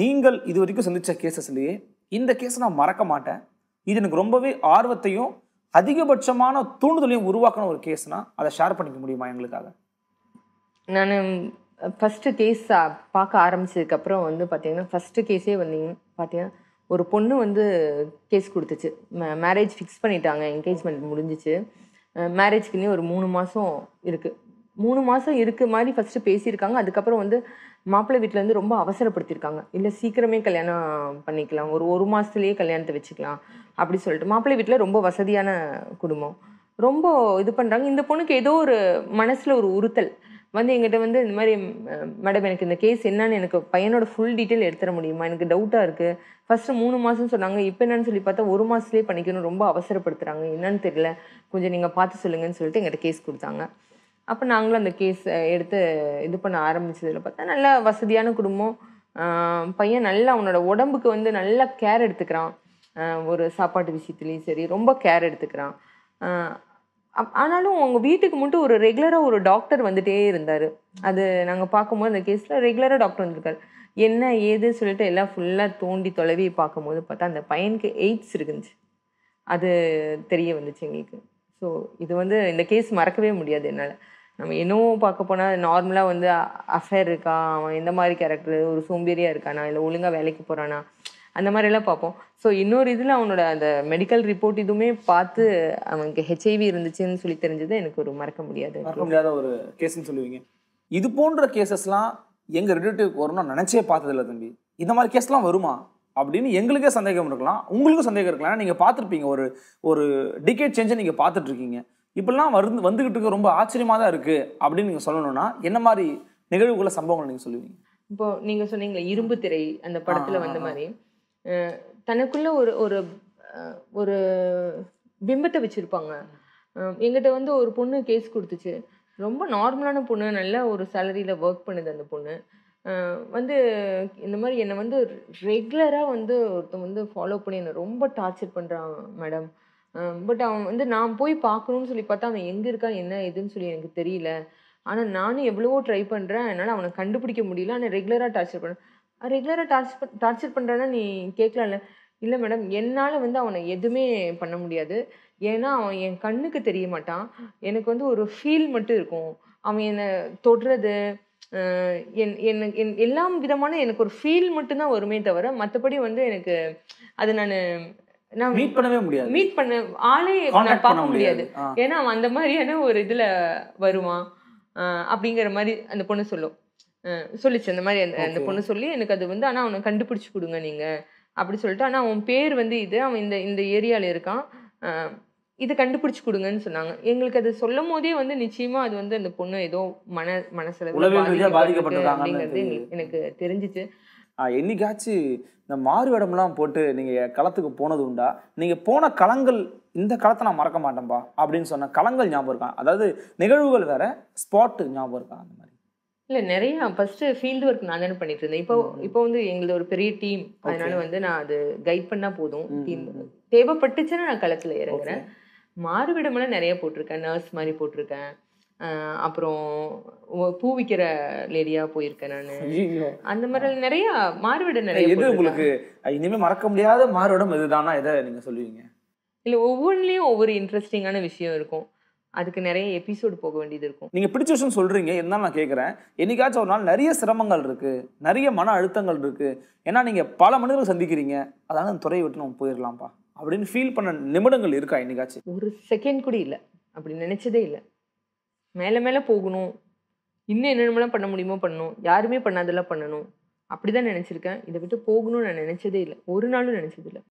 நீங்கள் இது வரைக்கும் சந்தித்த கேசஸ்லேயே இந்த கேஸை நான் மறக்க மாட்டேன் இது எனக்கு ரொம்பவே ஆர்வத்தையும் அதிகபட்சமான தூண்டுதலையும் உருவாக்கின ஒரு கேஸ்னால் அதை ஷேர் பண்ணிக்க முடியுமா எங்களுக்காக நான் ஃபஸ்ட்டு கேஸ் பார்க்க ஆரம்பிச்சதுக்கப்புறம் வந்து பார்த்தீங்கன்னா ஃபஸ்ட்டு கேஸே வந்தீங்கன்னு பார்த்தீங்கன்னா ஒரு பொண்ணு வந்து கேஸ் கொடுத்துச்சு மேரேஜ் ஃபிக்ஸ் பண்ணிட்டாங்க என்கேஜ்மெண்ட் முடிஞ்சிச்சு மேரேஜ்க்குன்னே ஒரு மூணு மாதம் இருக்குது மூணு மாதம் இருக்க மாதிரி ஃபஸ்ட்டு பேசியிருக்காங்க அதுக்கப்புறம் வந்து மாப்பிள்ளை வந்து ரொம்ப அவசரப்படுத்தியிருக்காங்க இல்லை சீக்கிரமே கல்யாணம் பண்ணிக்கலாம் ஒரு ஒரு மாதத்துலேயே கல்யாணத்தை வச்சுக்கலாம் அப்படி சொல்லிட்டு மாப்பிள்ளை வீட்டில் ரொம்ப வசதியான குடும்பம் ரொம்ப இது பண்ணுறாங்க இந்த பொண்ணுக்கு ஏதோ ஒரு மனசில் ஒரு உறுத்தல் வந்து எங்கிட்ட வந்து இந்த மாதிரி மேடம் எனக்கு இந்த கேஸ் என்னன்னு எனக்கு பையனோட ஃபுல் டீட்டெயில் எடுத்துட முடியுமா எனக்கு டவுட்டாக இருக்குது ஃபஸ்ட்டு மூணு மாதம்னு சொன்னாங்க இப்போ என்னன்னு சொல்லி பார்த்தா ஒரு மாதத்துலேயே பண்ணிக்கணும் ரொம்ப அவசரப்படுத்துகிறாங்க என்னன்னு தெரியல கொஞ்சம் நீங்கள் பார்த்து சொல்லுங்கன்னு சொல்லிட்டு எங்கிட்ட கேஸ் கொடுத்தாங்க அப்போ நாங்களும் அந்த கேஸ் எடுத்து இது பண்ண ஆரம்பித்ததில் பார்த்தா நல்ல வசதியான குடும்பம் பையன் நல்லா அவனோட உடம்புக்கு வந்து நல்லா கேர் எடுத்துக்கிறான் ஒரு சாப்பாட்டு விஷயத்துலேயும் சரி ரொம்ப கேர் எடுத்துக்கிறான் ஆனாலும் அவங்க வீட்டுக்கு மட்டும் ஒரு ரெகுலராக ஒரு டாக்டர் வந்துட்டே இருந்தார் அது நாங்கள் பார்க்கும்போது அந்த கேஸில் ரெகுலராக டாக்டர் வந்திருக்காரு என்ன ஏதுன்னு சொல்லிட்டு எல்லாம் ஃபுல்லாக தோண்டி தொலைவி பார்க்கும்போது பார்த்தா அந்த பையனுக்கு எய்ட்ஸ் இருக்குந்துச்சு அது தெரிய வந்துச்சு எங்களுக்கு ஸோ இது வந்து இந்த கேஸ் மறக்கவே முடியாது என்னால் நம்ம இன்னும் பார்க்க போனால் நார்மலாக வந்து அஃபேர் இருக்கா அவன் எந்த மாதிரி கேரக்டர் ஒரு சோம்பேறியாக இருக்கானா இல்லை ஒழுங்காக வேலைக்கு போகிறானா அந்த மாதிரிலாம் பார்ப்போம் ஸோ இன்னொரு இதில் அவனோட அந்த மெடிக்கல் ரிப்போர்ட் இதுவுமே பார்த்து அவனுக்கு ஹெச்ஐவி இருந்துச்சுன்னு சொல்லி தெரிஞ்சது எனக்கு ஒரு மறக்க முடியாது மறக்க முடியாத ஒரு கேஸ்ன்னு சொல்லுவீங்க இது போன்ற கேசஸ்லாம் எங்கள் ரிலேட்டிவ்க்கு வரும்னு நினச்சே பார்த்ததில்ல தம்பி இந்த மாதிரி கேஸ்லாம் வருமா அப்படின்னு எங்களுக்கே சந்தேகம் இருக்கலாம் உங்களுக்கும் சந்தேகம் இருக்கலாம் நீங்கள் பார்த்துருப்பீங்க ஒரு ஒரு டிக்கெட் சேஞ்சை நீங்கள் பார்த்துட்ருக்கீங்க இப்படிலாம் வந்து வந்துக்கிட்டு இருக்க ரொம்ப ஆச்சரியமா தான் இருக்குது அப்படின்னு நீங்கள் சொல்லணும்னா என்ன மாதிரி நிகழ்வுகளை சம்பவங்கள் நீங்கள் சொல்லுவீங்க இப்போ நீங்க சொன்னீங்களே இரும்பு திரை அந்த படத்துல வந்த மாதிரி தனக்குள்ள ஒரு ஒரு ஒரு பிம்பத்தை வச்சிருப்பாங்க எங்கிட்ட வந்து ஒரு பொண்ணு கேஸ் கொடுத்துச்சு ரொம்ப நார்மலான பொண்ணு நல்ல ஒரு சேலரியில் ஒர்க் பண்ணுது அந்த பொண்ணு வந்து இந்த மாதிரி என்னை வந்து ரெகுலராக வந்து ஒருத்தன் வந்து ஃபாலோ பண்ணி என்னை ரொம்ப டார்ச்சர் பண்ணுறான் மேடம் பட் அவன் வந்து நான் போய் பார்க்கணும்னு சொல்லி பார்த்தா அவன் எங்கே இருக்கா என்ன ஏதுன்னு சொல்லி எனக்கு தெரியல ஆனால் நானும் எவ்வளவோ ட்ரை பண்ணுறேன் என்னால் அவனை கண்டுபிடிக்க முடியல ஆனால் ரெகுலராக டார்ச்சர் பண்ணுறேன் ரெகுலராக டார்ச் டார்ச்சர் பண்ணுறேன்னா நீ கேட்கலாம்ல இல்லை மேடம் என்னால் வந்து அவனை எதுவுமே பண்ண முடியாது ஏன்னா அவன் என் கண்ணுக்கு தெரிய மாட்டான் எனக்கு வந்து ஒரு ஃபீல் மட்டும் இருக்கும் அவன் என்னை தொடுறது என் என் என் எல்லா விதமான எனக்கு ஒரு ஃபீல் மட்டும்தான் வருமே தவிர மற்றபடி வந்து எனக்கு அது நான் நான் மீட் பண்ணவே முடியாது மீட் பண்ண ஆளே பார்க்க முடியாது ஏன்னா அவன் அந்த மாதிரியான ஒரு இதுல வருவான் அப்படிங்கிற மாதிரி அந்த பொண்ணு சொல்லும் சொல்லிச்சு அந்த மாதிரி அந்த அந்த பொண்ணு சொல்லி எனக்கு அது வந்து ஆனா அவனை கண்டுபிடிச்சு கொடுங்க நீங்க அப்படி சொல்லிட்டு ஆனா அவன் பேர் வந்து இது அவன் இந்த இந்த ஏரியால இருக்கான் இதை கண்டுபிடிச்சு கொடுங்கன்னு சொன்னாங்க எங்களுக்கு அது சொல்லும் போதே வந்து நிச்சயமா அது வந்து அந்த பொண்ணு ஏதோ மன மனசுல பாதிக்கப்பட்டது அப்படிங்கிறது எனக்கு தெரிஞ்சிச்சு என்னைக்காச்சும் இந்த மாறு வேடம்லாம் போட்டு நீங்கள் களத்துக்கு போனது உண்டா நீங்கள் போன களங்கள் இந்த களத்தை நான் மறக்க மாட்டேன்பா அப்படின்னு சொன்ன களங்கள் ஞாபகம் இருக்கா அதாவது நிகழ்வுகள் வேற ஸ்பாட்டு ஞாபகம் இருக்கா அந்த மாதிரி இல்லை நிறையா ஃபர்ஸ்ட் ஃபீல்டு ஒர்க் நான் தானே பண்ணிட்டு இருந்தேன் இப்போ இப்போ வந்து எங்களது ஒரு பெரிய டீம் அதனால வந்து நான் அது கைட் பண்ணால் போதும் டீம் தேவைப்பட்டுச்சுன்னா நான் களத்தில் இறங்குறேன் மாறுவிடமெல்லாம் நிறைய போட்டிருக்கேன் நர்ஸ் மாதிரி போட்டிருக்கேன் அப்புறம் பூ விக்கிற லேடியா போயிருக்கேன் நான் அந்த மாதிரி நிறைய மாறுவிட நிறைய எது உங்களுக்கு இனிமே மறக்க முடியாத மாறுவிடம் இதுதானா இதை நீங்க சொல்லுவீங்க இல்ல ஒவ்வொன்றிலையும் ஒவ்வொரு இன்ட்ரெஸ்டிங்கான விஷயம் இருக்கும் அதுக்கு நிறைய எபிசோடு போக வேண்டியது இருக்கும் நீங்க பிடிச்ச விஷயம் சொல்றீங்க என்ன நான் கேட்குறேன் என்னைக்காச்சும் ஒரு நாள் நிறைய சிரமங்கள் இருக்கு நிறைய மன அழுத்தங்கள் இருக்கு ஏன்னா நீங்க பல மனிதர்கள் சந்திக்கிறீங்க அதனால அந்த துறையை விட்டு நம்ம போயிடலாம்ப்பா அப்படின்னு ஃபீல் பண்ண நிமிடங்கள் இருக்கா என்னைக்காச்சும் ஒரு செகண்ட் கூட இல்லை அப்படி நினைச்சதே இல்லை மேலே மேலே போகணும் இன்னும் என்னென்னலாம் பண்ண முடியுமோ பண்ணணும் யாருமே பண்ணாதெல்லாம் பண்ணணும் அப்படி தான் நினச்சிருக்கேன் இதை விட்டு போகணும்னு நான் நினச்சதே இல்லை ஒரு நாளும் நினச்சதில்ல